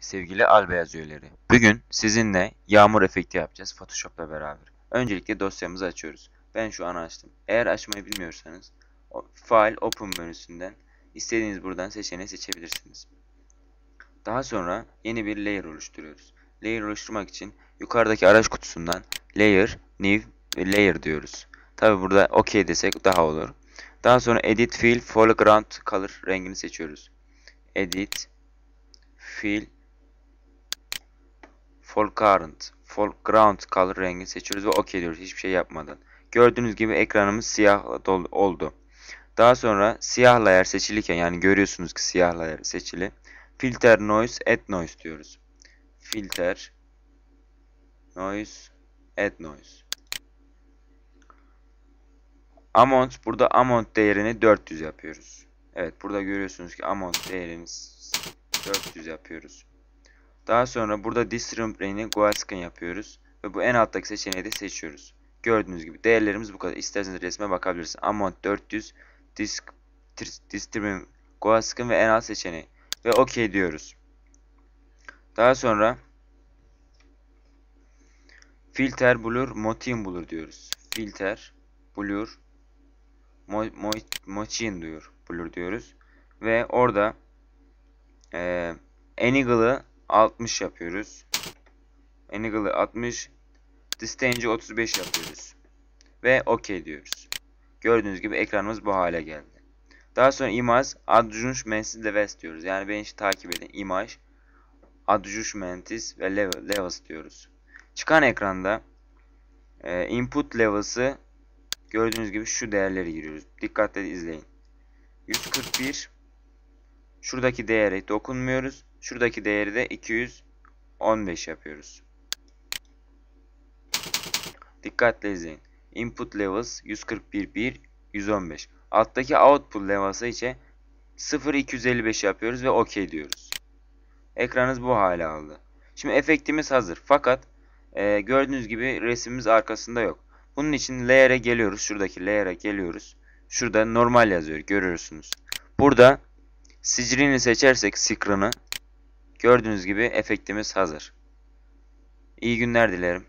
sevgili al beyaz üyeleri. Bugün sizinle yağmur efekti yapacağız Photoshop'la beraber. Öncelikle dosyamızı açıyoruz. Ben şu an açtım. Eğer açmayı bilmiyorsanız File Open menüsünden istediğiniz buradan seçeneği seçebilirsiniz. Daha sonra yeni bir layer oluşturuyoruz. Layer oluşturmak için yukarıdaki araç kutusundan Layer, New ve Layer diyoruz. Tabi burada OK desek daha olur. Daha sonra Edit Fill Foreground Color rengini seçiyoruz. Edit fiil foreground foreground color rengi seçiyoruz ve OK diyoruz hiçbir şey yapmadan. Gördüğünüz gibi ekranımız siyah oldu. Daha sonra siyah layer seçiliyken yani görüyorsunuz ki siyah layer seçili. Filter noise add noise diyoruz. Filter noise add noise. Amount burada amount değerini 400 yapıyoruz. Evet burada görüyorsunuz ki amount değerimiz 400 yapıyoruz. Daha sonra burada Distrium Brain'i Guaskin yapıyoruz. Ve bu en alttaki seçeneği de seçiyoruz. Gördüğünüz gibi değerlerimiz bu kadar. İsterseniz resme bakabilirsiniz. Amount 400, Disk, Distrium Guaskin ve en alt seçeneği. Ve OK diyoruz. Daha sonra filter blur Motion blur diyoruz. Filter blur mo mo diyor blur diyoruz. Ve orada e, ee, Enigle'ı 60 yapıyoruz. Enigle'ı 60. Distange'i 35 yapıyoruz. Ve OK diyoruz. Gördüğünüz gibi ekranımız bu hale geldi. Daha sonra Imaz imaj adjustments levels diyoruz. Yani beni işte takip edin. İmaj adjustments ve levels diyoruz. Çıkan ekranda e, input levels'ı gördüğünüz gibi şu değerleri giriyoruz. Dikkatle izleyin. 141 Şuradaki değere dokunmuyoruz. Şuradaki değeri de 215 yapıyoruz. Dikkatle izleyin. Input levels 141.1 115. Alttaki output levels'ı ise 0255 yapıyoruz ve OK diyoruz. Ekranınız bu hale aldı. Şimdi efektimiz hazır. Fakat e, gördüğünüz gibi resimimiz arkasında yok. Bunun için layer'e geliyoruz. Şuradaki layer'e geliyoruz. Şurada normal yazıyor. Görüyorsunuz. Burada Sicrini seçersek Sikran'ı gördüğünüz gibi efektimiz hazır. İyi günler dilerim.